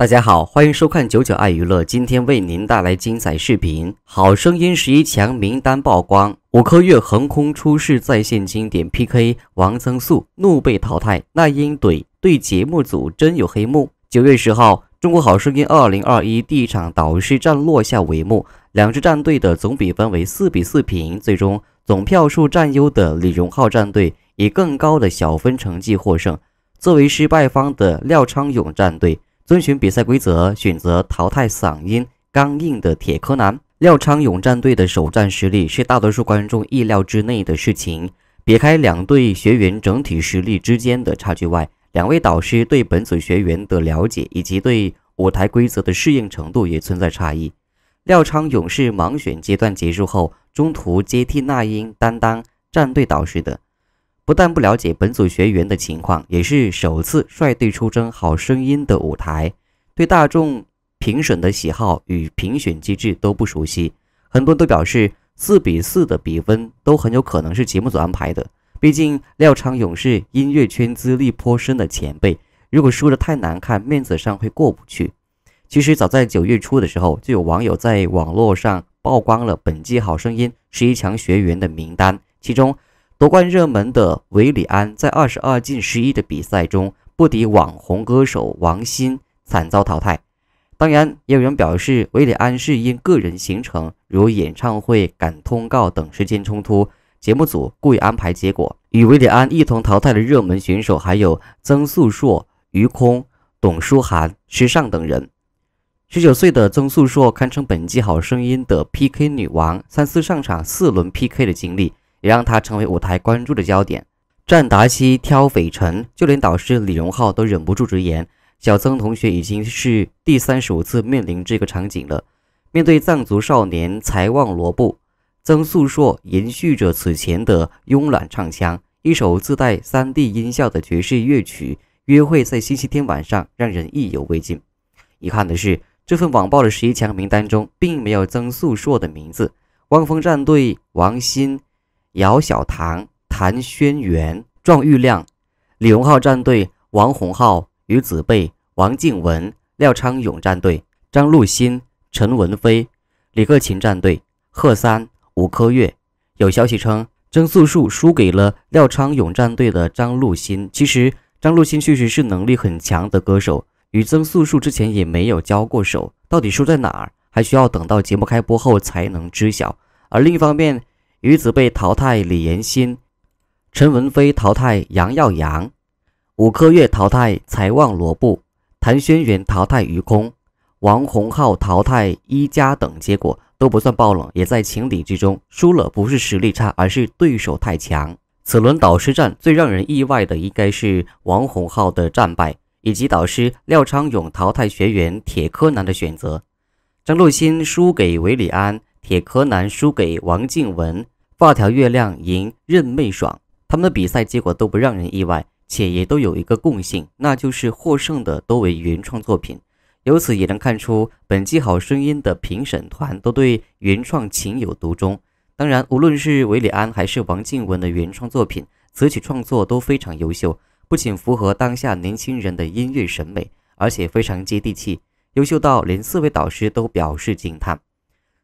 大家好，欢迎收看九九爱娱乐，今天为您带来精彩视频。好声音十一强名单曝光，五颗月横空出世，再现经典 PK。王增素怒被淘汰，那英怼对节目组真有黑幕。九月十号，中国好声音二零二一第一场导师战落下帷幕，两支战队的总比分为四比四平，最终总票数占优的李荣浩战队以更高的小分成绩获胜。作为失败方的廖昌永战队。遵循比赛规则，选择淘汰嗓音刚硬的铁柯南。廖昌永战队的首战失利是大多数观众意料之内的事情。撇开两队学员整体实力之间的差距外，两位导师对本组学员的了解以及对舞台规则的适应程度也存在差异。廖昌永是盲选阶段结束后中途接替那英担当战队导师的。不但不了解本组学员的情况，也是首次率队出征《好声音》的舞台，对大众评审的喜好与评选机制都不熟悉。很多都表示，四比四的比分都很有可能是节目组安排的。毕竟廖昌永是音乐圈资历颇深的前辈，如果输得太难看，面子上会过不去。其实早在九月初的时候，就有网友在网络上曝光了本季《好声音》十一强学员的名单，其中。夺冠热门的韦礼安在二十二进十一的比赛中不敌网红歌手王鑫，惨遭淘汰。当然，也有人表示韦礼安是因个人行程如演唱会赶通告等时间冲突，节目组故意安排。结果与韦礼安一同淘汰的热门选手还有曾素硕、于空、董书涵、施尚等人。十九岁的曾素硕堪称本季《好声音》的 PK 女王，三次上场四轮 PK 的经历。也让他成为舞台关注的焦点。战达西挑匪臣，就连导师李荣浩都忍不住直言：“小曾同学已经是第三十五次面临这个场景了。”面对藏族少年才旺罗布，曾素硕延续着此前的慵懒唱腔，一首自带三 D 音效的爵士乐曲《约会在星期天晚上》，让人意犹未尽。遗憾的是，这份网报的十一强名单中，并没有曾素硕的名字。汪峰战队王鑫姚晓棠、谭轩辕、壮玉亮，李荣浩战队王洪浩与子贝、王靖雯、廖昌永战队张露欣、陈文飞、李克勤战队贺三、吴科月。有消息称曾素素输给了廖昌永战队的张露欣。其实张露欣确实是能力很强的歌手，与曾素素之前也没有交过手，到底输在哪儿，还需要等到节目开播后才能知晓。而另一方面。于子被淘汰，李岩新、陈文飞淘汰杨耀扬，武科月淘汰财旺罗布，谭轩辕淘汰于空，王洪浩淘汰伊加等，结果都不算爆冷，也在情理之中。输了不是实力差，而是对手太强。此轮导师战最让人意外的应该是王洪浩的战败，以及导师廖昌永淘汰学员铁柯南的选择。张若欣输给韦礼安。铁柯南输给王靖文，发条月亮赢任妹爽。他们的比赛结果都不让人意外，且也都有一个共性，那就是获胜的多为原创作品。由此也能看出，本季《好声音》的评审团都对原创情有独钟。当然，无论是韦礼安还是王靖文的原创作品，此曲创作都非常优秀，不仅符合当下年轻人的音乐审美，而且非常接地气，优秀到连四位导师都表示惊叹。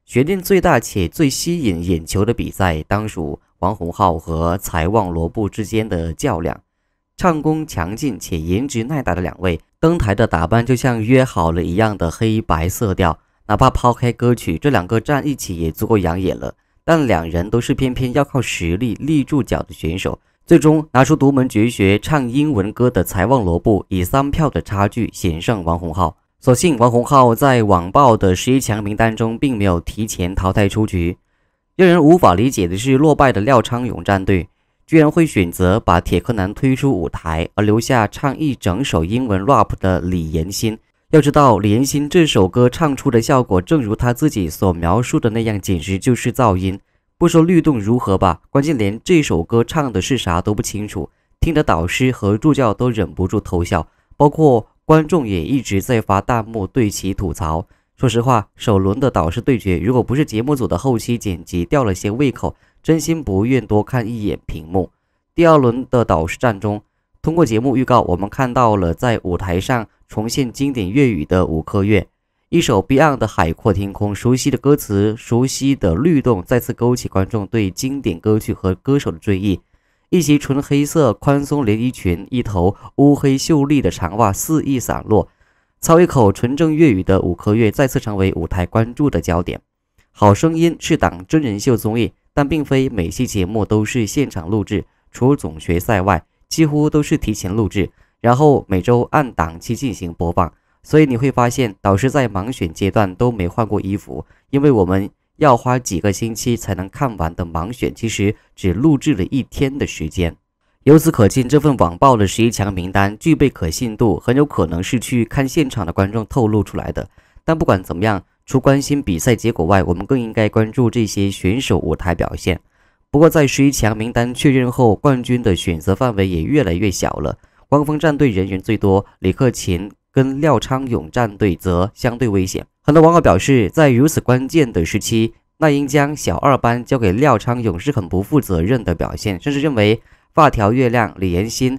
决定最大且最吸引眼球的比赛，当属王洪浩和财旺罗布之间的较量。唱功强劲且颜值耐打的两位，登台的打扮就像约好了一样的黑白色调。哪怕抛开歌曲，这两个站一起也足够养眼了。但两人都是偏偏要靠实力立住脚的选手，最终拿出独门绝学唱英文歌的财旺罗布，以三票的差距险胜王洪浩。所幸王洪浩在网曝的十一强名单中，并没有提前淘汰出局。让人无法理解的是，落败的廖昌永战队居然会选择把铁克男推出舞台，而留下唱一整首英文 rap 的李妍新。要知道，李妍新这首歌唱出的效果，正如他自己所描述的那样，简直就是噪音。不说律动如何吧，关键连这首歌唱的是啥都不清楚，听得导师和助教都忍不住偷笑，包括。观众也一直在发弹幕对其吐槽。说实话，首轮的导师对决，如果不是节目组的后期剪辑掉了些胃口，真心不愿多看一眼屏幕。第二轮的导师战中，通过节目预告，我们看到了在舞台上重现经典粤语的五珂月，一首 Beyond 的《海阔天空》，熟悉的歌词，熟悉的律动，再次勾起观众对经典歌曲和歌手的追忆。一袭纯黑色宽松连衣裙，一头乌黑秀丽的长发肆意散落，操一口纯正粤语的五颗月再次成为舞台关注的焦点。好声音是档真人秀综艺，但并非每期节目都是现场录制，除总决赛外，几乎都是提前录制，然后每周按档期进行播放。所以你会发现，导师在盲选阶段都没换过衣服，因为我们。要花几个星期才能看完的盲选，其实只录制了一天的时间。由此可见，这份网曝的十一强名单具备可信度，很有可能是去看现场的观众透露出来的。但不管怎么样，除关心比赛结果外，我们更应该关注这些选手舞台表现。不过，在十一强名单确认后，冠军的选择范围也越来越小了。官方战队人员最多，李克勤。跟廖昌永战队则相对危险，很多网友表示，在如此关键的时期，那英将小二班交给廖昌永是很不负责任的表现，甚至认为发条月亮、李延鑫、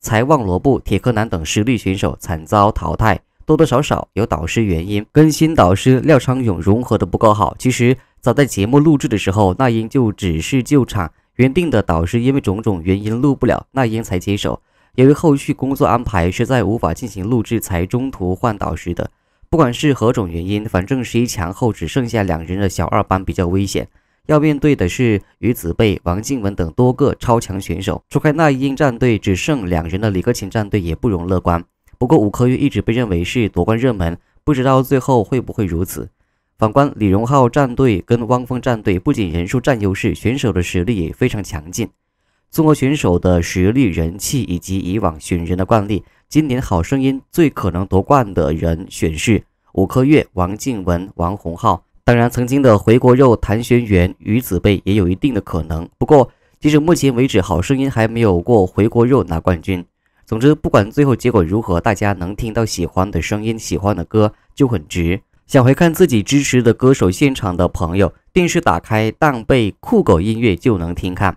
财旺罗布、铁柯南等实力选手惨遭淘汰，多多少少有导师原因，跟新导师廖昌永融合的不够好。其实早在节目录制的时候，那英就只是救场，原定的导师因为种种原因录不了，那英才接手。由于后续工作安排实在无法进行录制，才中途换导师的。不管是何种原因，反正十一强后只剩下两人的小二班比较危险，要面对的是于子贝、王靖雯等多个超强选手。除开那英战队，只剩两人的李克勤战队也不容乐观。不过吴科玉一直被认为是夺冠热门，不知道最后会不会如此。反观李荣浩战队跟汪峰战队，不仅人数占优势，选手的实力也非常强劲。综合选手的实力、人气以及以往选人的惯例，今年《好声音》最可能夺冠的人选是吴克月、王靖雯、王洪浩。当然，曾经的“回国肉”谭轩辕、于子贝也有一定的可能。不过，截止目前为止，《好声音》还没有过“回国肉”拿冠军。总之，不管最后结果如何，大家能听到喜欢的声音、喜欢的歌就很值。想回看自己支持的歌手现场的朋友，电视打开当贝酷狗音乐就能听看。